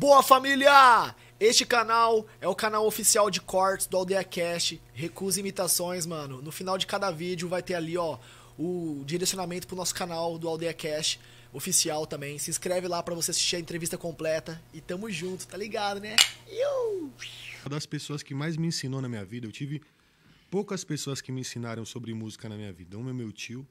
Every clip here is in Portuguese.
Boa família! Este canal é o canal oficial de cortes do Aldeia Cast. Recusa imitações, mano. No final de cada vídeo vai ter ali, ó, o direcionamento pro nosso canal do Aldeia Cast oficial também. Se inscreve lá para você assistir a entrevista completa e tamo junto, tá ligado, né? Uma das pessoas que mais me ensinou na minha vida, eu tive poucas pessoas que me ensinaram sobre música na minha vida. Um é meu tio,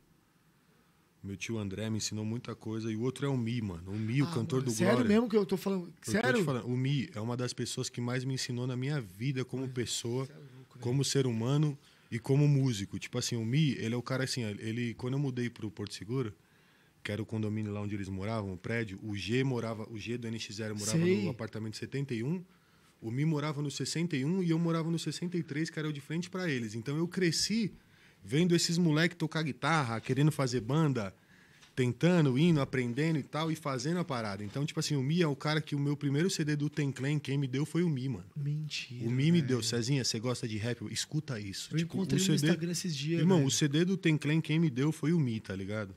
meu tio André me ensinou muita coisa. E o outro é o Mi, mano. O Mi, ah, o cantor mano, do sério Sério mesmo que eu tô falando? Sério? falando, o Mi é uma das pessoas que mais me ensinou na minha vida como pessoa, é louco, né? como ser humano e como músico. Tipo assim, o Mi, ele é o cara assim, ele quando eu mudei pro Porto Seguro, que era o condomínio lá onde eles moravam, o prédio, o G morava, o G do NX0 morava Sei. no apartamento 71. O Mi morava no 61 e eu morava no 63, que era eu de frente para eles. Então eu cresci vendo esses moleques tocar guitarra, querendo fazer banda, tentando, indo, aprendendo e tal, e fazendo a parada. Então, tipo assim, o Mi é o cara que o meu primeiro CD do Ten Clan, quem me deu foi o Mi, mano. Mentira. O Mi me deu. Cezinha, você gosta de rap? Escuta isso. Eu tipo, encontrei o CD... no Instagram esses dias. Irmão, velho. o CD do Ten Clan, quem me deu foi o Mi, tá ligado?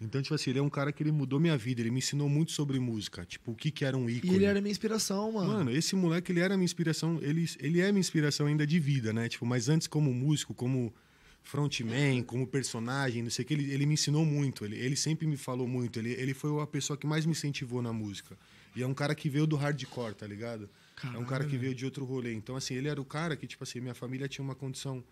Então, tipo assim, ele é um cara que ele mudou minha vida, ele me ensinou muito sobre música, tipo, o que que era um ícone. E ele era minha inspiração, mano. Mano, esse moleque, ele era minha inspiração, ele, ele é minha inspiração ainda de vida, né? Tipo, mas antes como músico, como frontman, como personagem, não sei o que, ele, ele me ensinou muito, ele, ele sempre me falou muito, ele, ele foi a pessoa que mais me incentivou na música. E é um cara que veio do hardcore, tá ligado? Caralho, é um cara que veio de outro rolê. Então, assim, ele era o cara que, tipo assim, minha família tinha uma condição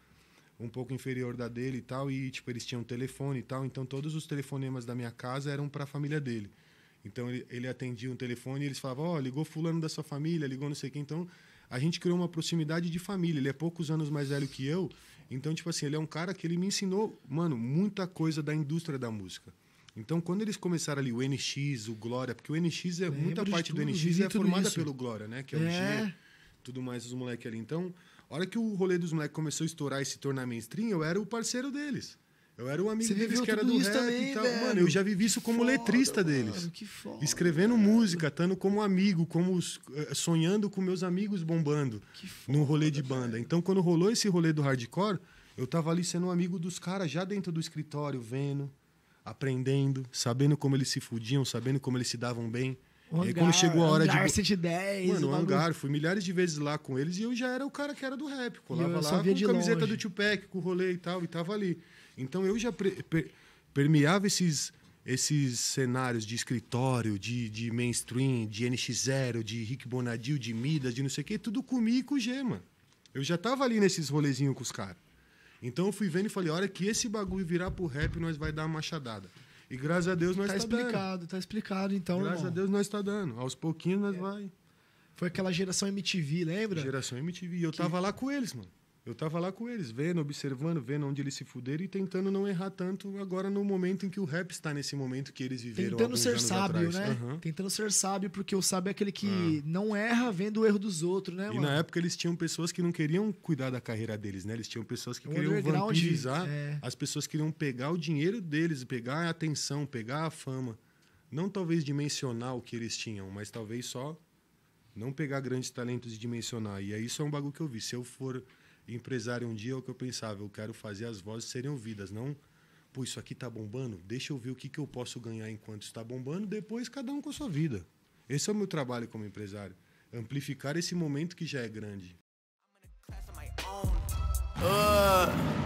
um pouco inferior da dele e tal, e, tipo, eles tinham um telefone e tal, então todos os telefonemas da minha casa eram para a família dele. Então, ele, ele atendia um telefone e eles falavam, ó, oh, ligou fulano da sua família, ligou não sei quem, então a gente criou uma proximidade de família. Ele é poucos anos mais velho que eu. Então, tipo assim, ele é um cara que ele me ensinou, mano, muita coisa da indústria da música. Então, quando eles começaram ali o NX, o Glória, porque o NX é Lembra muita parte tudo, do NX é formada isso. pelo Glória, né? Que é, o é. G, tudo mais os moleques ali. Então, a hora que o rolê dos moleques começou a estourar e se tornar mainstream, eu era o parceiro deles. Eu era um amigo Você deles que era do rap também, e tal. Velho. Mano, eu já vivi isso como foda, letrista mano, deles. Que foda, Escrevendo velho. música, estando como amigo, como eh, sonhando com meus amigos bombando foda, num rolê de banda. Velho. Então, quando rolou esse rolê do hardcore, eu tava ali sendo um amigo dos caras já dentro do escritório, vendo, aprendendo, sabendo como eles se fudiam, sabendo como eles se davam bem. O hangar, e aí, quando chegou a hora de hangar, de. 10, Mano, o hangar, fui milhares de vezes lá com eles e eu já era o cara que era do rap. Colava eu, lá com camiseta longe. do Tupac, com o rolê e tal, e tava ali. Então eu já per, permeava esses, esses cenários de escritório, de, de mainstream, de NX0, de Rick Bonadil, de Midas, de não sei o quê, tudo comigo e com o G, mano. Eu já tava ali nesses rolezinhos com os caras. Então eu fui vendo e falei, olha que esse bagulho virar pro rap, nós vai dar uma machadada. E graças a Deus nós tá, tá explicado, dando. tá explicado então. Graças irmão. a Deus nós tá dando. Aos pouquinhos nós é. vai. Foi aquela geração MTV, lembra? Geração MTV. E eu que... tava lá com eles, mano. Eu tava lá com eles, vendo, observando, vendo onde eles se fuderam e tentando não errar tanto agora no momento em que o rap está nesse momento que eles viveram. Tentando ser sábio, atrás. né? Uhum. Tentando ser sábio, porque o sábio é aquele que ah. não erra vendo o erro dos outros, né? E mano? na época eles tinham pessoas que não queriam cuidar da carreira deles, né? Eles tinham pessoas que o queriam vampirizar. É. As pessoas queriam pegar o dinheiro deles, pegar a atenção, pegar a fama. Não talvez dimensionar o que eles tinham, mas talvez só não pegar grandes talentos e dimensionar. E aí isso é um bagulho que eu vi. Se eu for empresário um dia é o que eu pensava, eu quero fazer as vozes serem ouvidas, não pô, isso aqui tá bombando, deixa eu ver o que, que eu posso ganhar enquanto está bombando, depois cada um com a sua vida. Esse é o meu trabalho como empresário, amplificar esse momento que já é grande. Uh.